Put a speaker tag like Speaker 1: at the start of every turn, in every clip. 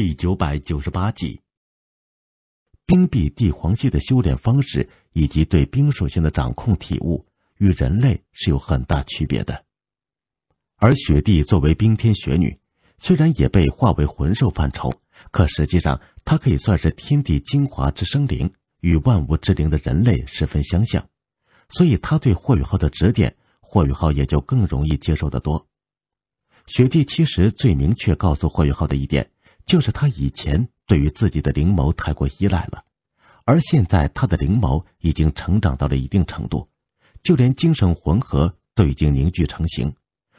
Speaker 1: 第九百九十八集，冰壁帝皇系的修炼方式以及对冰属性的掌控体悟，与人类是有很大区别的。而雪帝作为冰天雪女，虽然也被划为魂兽范畴，可实际上她可以算是天地精华之生灵，与万物之灵的人类十分相像，所以她对霍雨浩的指点，霍雨浩也就更容易接受得多。雪帝其实最明确告诉霍雨浩的一点。就是他以前对于自己的灵眸太过依赖了，而现在他的灵眸已经成长到了一定程度，就连精神魂核都已经凝聚成型。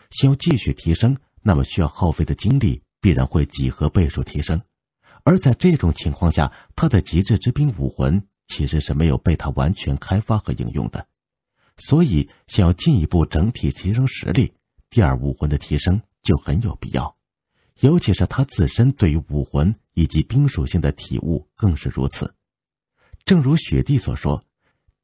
Speaker 1: 想要继续提升，那么需要耗费的精力必然会几何倍数提升。而在这种情况下，他的极致之兵武魂其实是没有被他完全开发和应用的，所以想要进一步整体提升实力，第二武魂的提升就很有必要。尤其是他自身对于武魂以及冰属性的体悟更是如此。正如雪帝所说，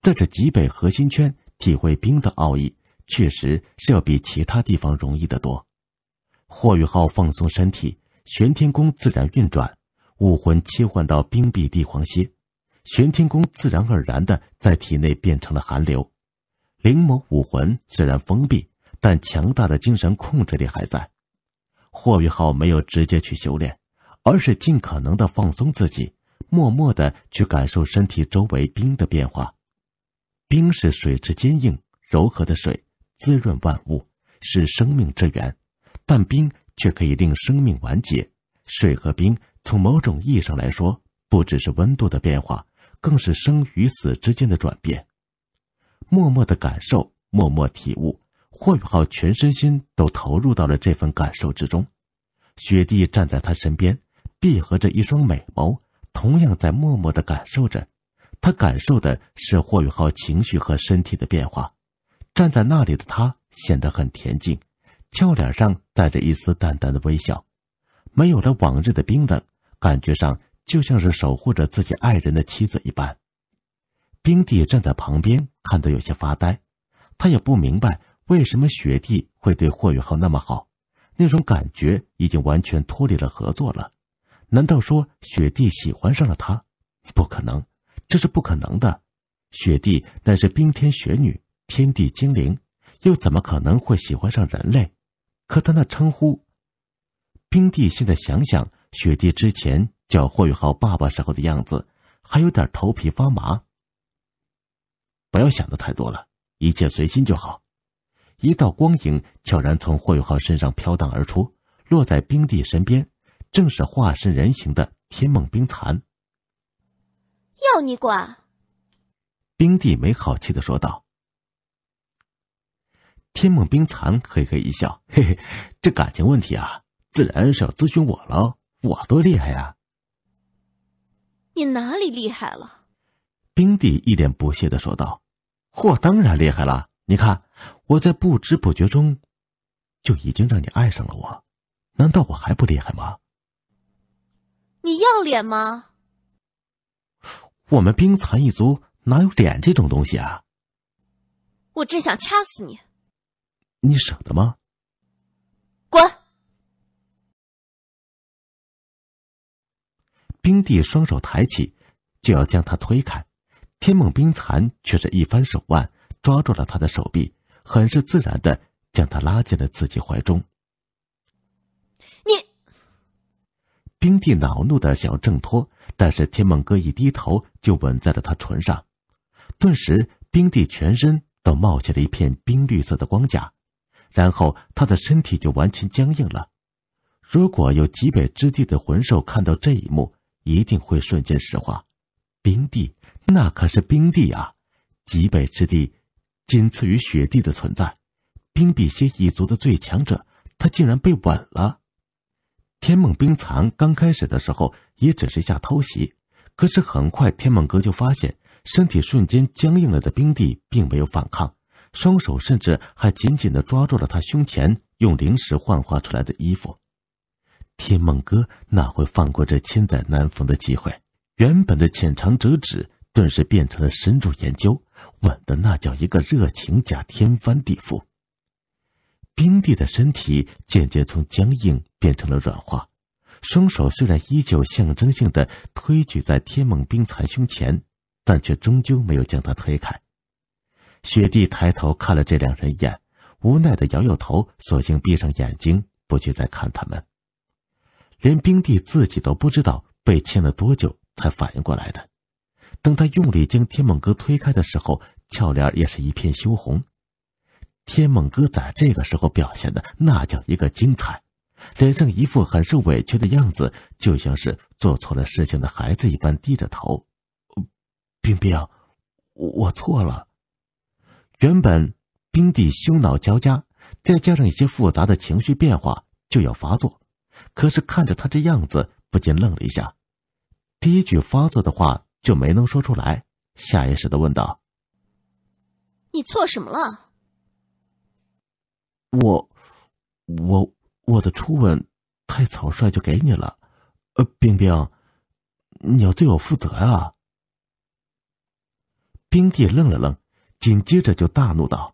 Speaker 1: 在这极北核心圈体会冰的奥义，确实是要比其他地方容易得多。霍雨浩放松身体，玄天功自然运转，武魂切换到冰壁帝皇蝎，玄天功自然而然的在体内变成了寒流。灵眸武魂虽然封闭，但强大的精神控制力还在。霍玉浩没有直接去修炼，而是尽可能的放松自己，默默的去感受身体周围冰的变化。冰是水之坚硬，柔和的水滋润万物，是生命之源。但冰却可以令生命完结。水和冰从某种意义上来说，不只是温度的变化，更是生与死之间的转变。默默的感受，默默体悟。霍宇浩全身心都投入到了这份感受之中，雪地站在他身边，闭合着一双美眸，同样在默默的感受着。他感受的是霍宇浩情绪和身体的变化。站在那里的他显得很恬静，俏脸上带着一丝淡淡的微笑，没有了往日的冰冷，感觉上就像是守护着自己爱人的妻子一般。冰帝站在旁边，看得有些发呆，他也不明白。为什么雪帝会对霍雨浩那么好？那种感觉已经完全脱离了合作了。难道说雪帝喜欢上了他？不可能，这是不可能的。雪帝乃是冰天雪女，天地精灵，又怎么可能会喜欢上人类？可他那称呼，冰帝。现在想想雪帝之前叫霍雨浩爸爸时候的样子，还有点头皮发麻。不要想的太多了，一切随心就好。一道光影悄然从霍宇浩身上飘荡而出，落在冰帝身边，正是化身人形的天梦冰蚕。
Speaker 2: 要你管！
Speaker 1: 冰帝没好气的说道。天梦冰蚕嘿嘿一笑：“嘿嘿，这感情问题啊，自然是要咨询我了。我多厉害呀！”
Speaker 2: 你哪里厉害了？
Speaker 1: 冰帝一脸不屑的说道：“我当然厉害了，你看。”我在不知不觉中，就已经让你爱上了我，难道我还不厉害吗？
Speaker 2: 你要脸吗？
Speaker 1: 我们冰蚕一族哪有脸这种东西啊！
Speaker 2: 我真想掐死你，
Speaker 1: 你舍得吗？滚！冰帝双手抬起，就要将他推开，天梦冰蚕却是一翻手腕，抓住了他的手臂。很是自然的将他拉进了自己怀中。你，冰帝恼怒的想要挣脱，但是天梦哥一低头就吻在了他唇上，顿时冰帝全身都冒起了一片冰绿色的光甲，然后他的身体就完全僵硬了。如果有极北之地的魂兽看到这一幕，一定会瞬间石化。冰帝，那可是冰帝啊，极北之地。仅次于雪帝的存在，冰比蝎一族的最强者，他竟然被稳了。天梦冰蚕刚开始的时候也只是下偷袭，可是很快天梦哥就发现，身体瞬间僵硬了的冰帝并没有反抗，双手甚至还紧紧的抓住了他胸前用灵石幻化出来的衣服。天梦哥哪会放过这千载难逢的机会？原本的浅尝辄止顿时变成了深入研究。吻的那叫一个热情加天翻地覆。冰帝的身体渐渐从僵硬变成了软化，双手虽然依旧象征性的推举在天猛冰蚕胸前，但却终究没有将他推开。雪帝抬头看了这两人一眼，无奈的摇摇头，索性闭上眼睛不去再看他们。连冰帝自己都不知道被牵了多久才反应过来的，等他用力将天猛哥推开的时候。俏脸也是一片羞红，天猛哥在这个时候表现的那叫一个精彩，脸上一副很是委屈的样子，就像是做错了事情的孩子一般低着头。冰冰，我错了。原本冰帝羞恼交加，再加上一些复杂的情绪变化就要发作，可是看着他这样子，不禁愣了一下，第一句发作的话就没能说出来，下意识的问道。
Speaker 2: 你错什么了？
Speaker 1: 我，我，我的初吻太草率就给你了，呃，冰冰，你要对我负责啊！冰帝愣了愣，紧接着就大怒道：“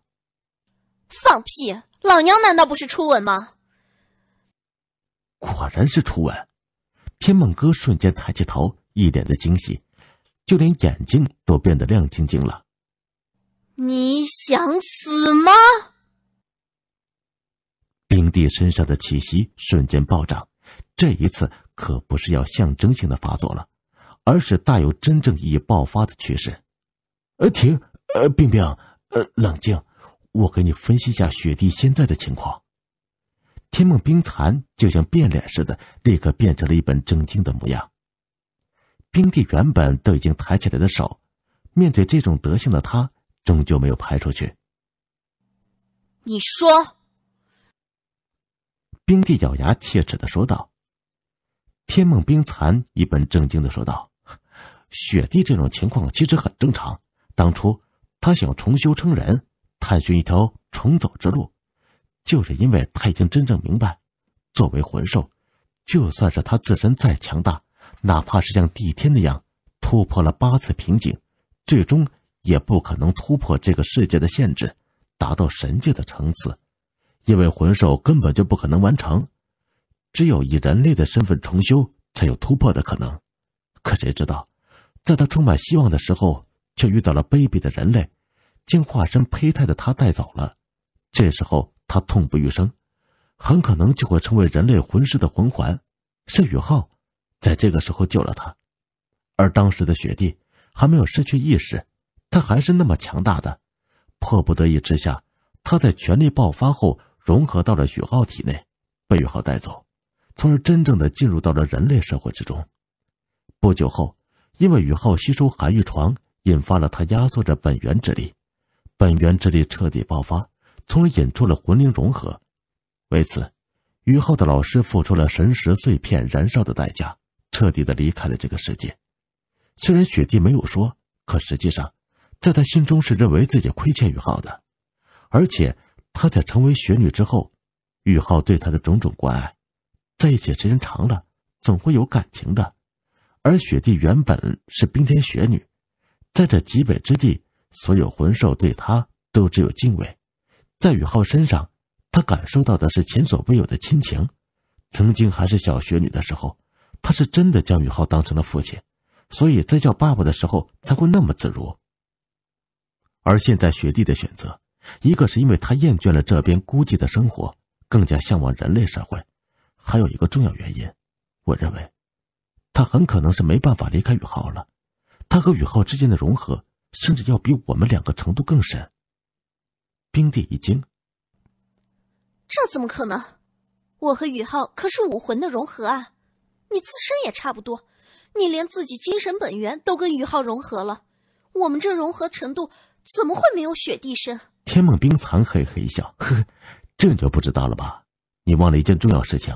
Speaker 2: 放屁！老娘难道不是初吻吗？”
Speaker 1: 果然是初吻！天梦哥瞬间抬起头，一脸的惊喜，就连眼睛都变得亮晶晶了。
Speaker 2: 你想死吗？
Speaker 1: 冰帝身上的气息瞬间暴涨，这一次可不是要象征性的发作了，而是大有真正意义爆发的趋势。呃，停，呃，冰冰，呃，冷静，我给你分析一下雪帝现在的情况。天梦冰蚕就像变脸似的，立刻变成了一本正经的模样。冰帝原本都已经抬起来的手，面对这种德行的他。终究没有拍出去。
Speaker 2: 你说，
Speaker 1: 冰帝咬牙切齿的说道。天梦冰蚕一本正经的说道：“雪帝这种情况其实很正常。当初他想重修成人，探寻一条重走之路，就是因为他已经真正明白，作为魂兽，就算是他自身再强大，哪怕是像帝天那样突破了八次瓶颈，最终。”也不可能突破这个世界的限制，达到神界的层次，因为魂兽根本就不可能完成。只有以人类的身份重修，才有突破的可能。可谁知道，在他充满希望的时候，却遇到了卑鄙的人类，将化身胚胎的他带走了。这时候他痛不欲生，很可能就会成为人类魂师的魂环。是雨浩在这个时候救了他，而当时的雪帝还没有失去意识。他还是那么强大的，迫不得已之下，他在全力爆发后融合到了宇浩体内，被宇浩带走，从而真正的进入到了人类社会之中。不久后，因为宇浩吸收寒玉床，引发了他压缩着本源之力，本源之力彻底爆发，从而引出了魂灵融合。为此，宇浩的老师付出了神石碎片燃烧的代价，彻底的离开了这个世界。虽然雪帝没有说，可实际上。在他心中是认为自己亏欠雨浩的，而且他在成为雪女之后，雨浩对他的种种关爱，在一起时间长了，总会有感情的。而雪帝原本是冰天雪女，在这极北之地，所有魂兽对他都只有敬畏。在雨浩身上，他感受到的是前所未有的亲情。曾经还是小雪女的时候，他是真的将雨浩当成了父亲，所以在叫爸爸的时候才会那么自如。而现在雪帝的选择，一个是因为他厌倦了这边孤寂的生活，更加向往人类社会；，还有一个重要原因，我认为，他很可能是没办法离开宇浩了。他和宇浩之间的融合，甚至要比我们两个程度更深。冰帝一惊：“
Speaker 2: 这怎么可能？我和宇浩可是武魂的融合啊！你自身也差不多，你连自己精神本源都跟宇浩融合了，我们这融合程度……”怎么会没有雪地声？
Speaker 1: 天梦冰蚕嘿嘿一笑：“呵，这你就不知道了吧？你忘了一件重要事情。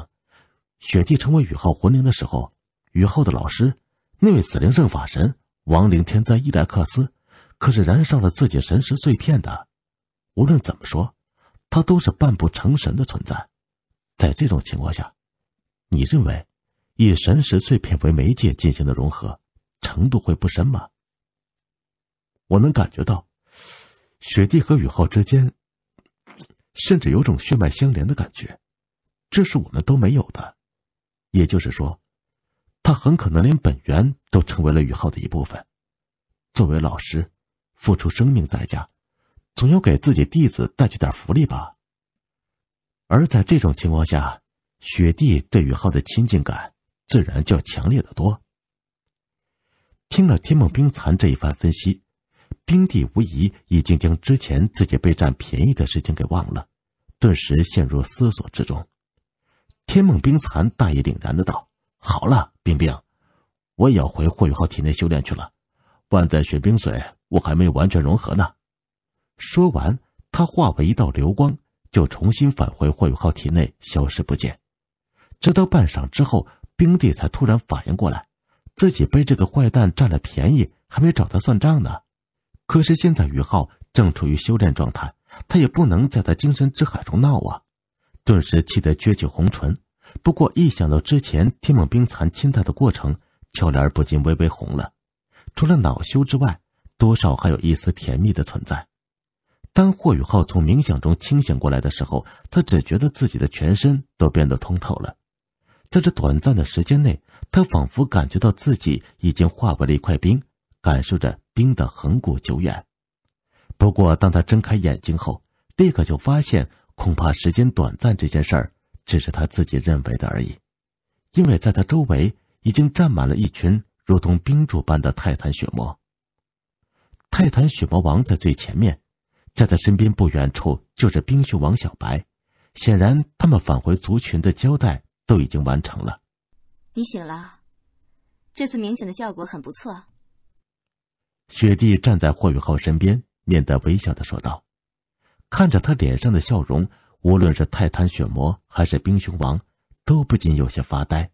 Speaker 1: 雪地成为雨后魂灵的时候，雨后的老师，那位死灵圣法神亡灵天灾伊莱克斯，可是燃烧了自己神识碎片的。无论怎么说，他都是半步成神的存在。在这种情况下，你认为以神识碎片为媒介进行的融合程度会不深吗？我能感觉到。”雪帝和宇浩之间，甚至有种血脉相连的感觉，这是我们都没有的。也就是说，他很可能连本源都成为了宇浩的一部分。作为老师，付出生命代价，总要给自己弟子带去点福利吧。而在这种情况下，雪帝对宇浩的亲近感自然要强烈的多。听了天梦冰蚕这一番分析。冰帝无疑已经将之前自己被占便宜的事情给忘了，顿时陷入思索之中。天梦冰蚕大义凛然的道：“好了，冰冰，我也要回霍雨浩体内修炼去了。万载雪冰髓我还没有完全融合呢。”说完，他化为一道流光，就重新返回霍雨浩体内，消失不见。直到半晌之后，冰帝才突然反应过来，自己被这个坏蛋占了便宜，还没找他算账呢。可是现在，于浩正处于修炼状态，他也不能在他精神之海中闹啊！顿时气得撅起红唇。不过，一想到之前天梦冰蚕亲他的过程，俏脸不禁微微红了。除了恼羞之外，多少还有一丝甜蜜的存在。当霍雨浩从冥想中清醒过来的时候，他只觉得自己的全身都变得通透了。在这短暂的时间内，他仿佛感觉到自己已经化为了一块冰，感受着。冰的恒古久远，不过当他睁开眼睛后，立刻就发现恐怕时间短暂这件事儿只是他自己认为的而已，因为在他周围已经站满了一群如同冰柱般的泰坦血魔。泰坦血魔王在最前面，在他身边不远处就是冰熊王小白，显然他们返回族群的交代都已经完成了。
Speaker 2: 你醒了，这次明显的效果很不错。
Speaker 1: 雪帝站在霍雨浩身边，面带微笑的说道：“看着他脸上的笑容，无论是泰坦血魔还是冰熊王，都不禁有些发呆。”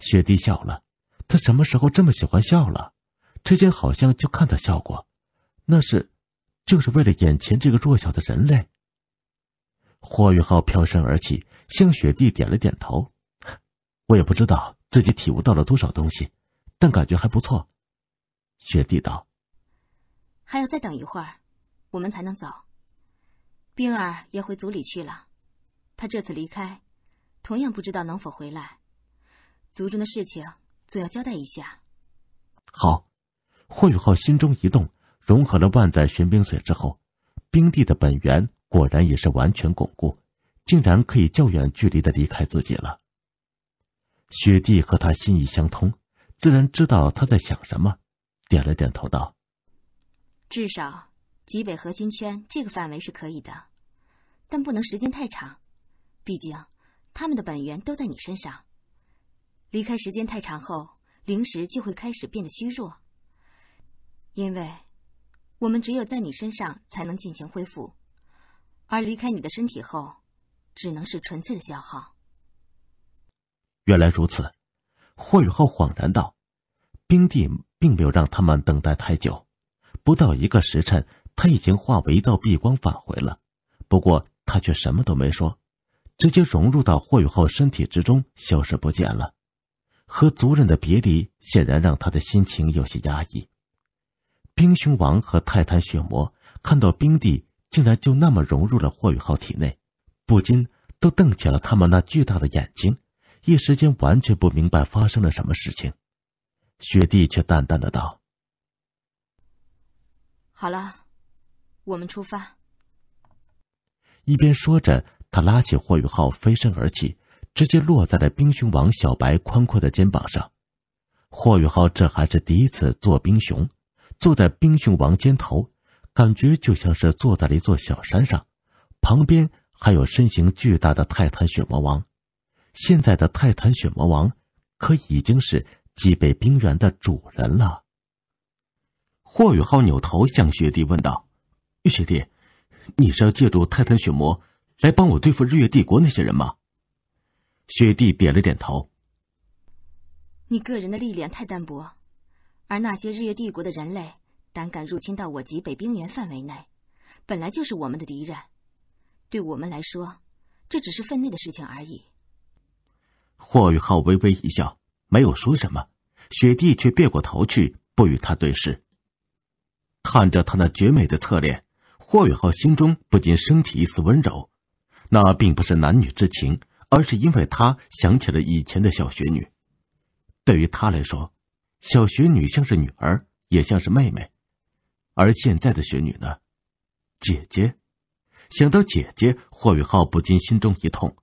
Speaker 1: 雪帝笑了，他什么时候这么喜欢笑了？之前好像就看他笑过，那是，就是为了眼前这个弱小的人类。霍雨浩飘身而起，向雪帝点了点头：“ 我也不知道自己体悟到了多少东西，但感觉还不错。”雪地道：“
Speaker 2: 还要再等一会儿，我们才能走。冰儿也回族里去了，他这次离开，同样不知道能否回来。族中的事情总要交代一下。”
Speaker 1: 好，霍雨浩心中一动，融合了万载玄冰水之后，冰帝的本源果然也是完全巩固，竟然可以较远距离的离开自己了。雪帝和他心意相通，自然知道他在想什么。点了点头，道：“
Speaker 2: 至少极北核心圈这个范围是可以的，但不能时间太长。毕竟，他们的本源都在你身上。离开时间太长后，灵石就会开始变得虚弱。因为，我们只有在你身上才能进行恢复，而离开你的身体后，只能是纯粹的消耗。”
Speaker 1: 原来如此，霍雨浩恍然道：“冰帝。”并没有让他们等待太久，不到一个时辰，他已经化为一道碧光返回了。不过他却什么都没说，直接融入到霍雨浩身体之中，消失不见了。和族人的别离显然让他的心情有些压抑。冰熊王和泰坦血魔看到冰帝竟然就那么融入了霍雨浩体内，不禁都瞪起了他们那巨大的眼睛，一时间完全不明白发生了什么事情。雪帝却淡淡的道：“
Speaker 2: 好了，我们出发。”
Speaker 1: 一边说着，他拉起霍雨浩，飞身而起，直接落在了冰熊王小白宽阔的肩膀上。霍雨浩这还是第一次坐冰熊，坐在冰熊王肩头，感觉就像是坐在了一座小山上。旁边还有身形巨大的泰坦雪魔王。现在的泰坦雪魔王可已经是。极北冰原的主人了。霍雨浩扭头向学弟问道：“学弟，你是要借助泰坦血魔来帮我对付日月帝国那些人吗？”学弟点了点头：“
Speaker 2: 你个人的力量太单薄，而那些日月帝国的人类胆敢入侵到我极北冰原范围内，本来就是我们的敌人。对我们来说，这只是分内的事情而已。”
Speaker 1: 霍雨浩微微一笑。没有说什么，雪地却别过头去，不与他对视。看着他那绝美的侧脸，霍雨浩心中不禁升起一丝温柔。那并不是男女之情，而是因为他想起了以前的小雪女。对于他来说，小雪女像是女儿，也像是妹妹。而现在的雪女呢，姐姐。想到姐姐，霍雨浩不禁心中一痛。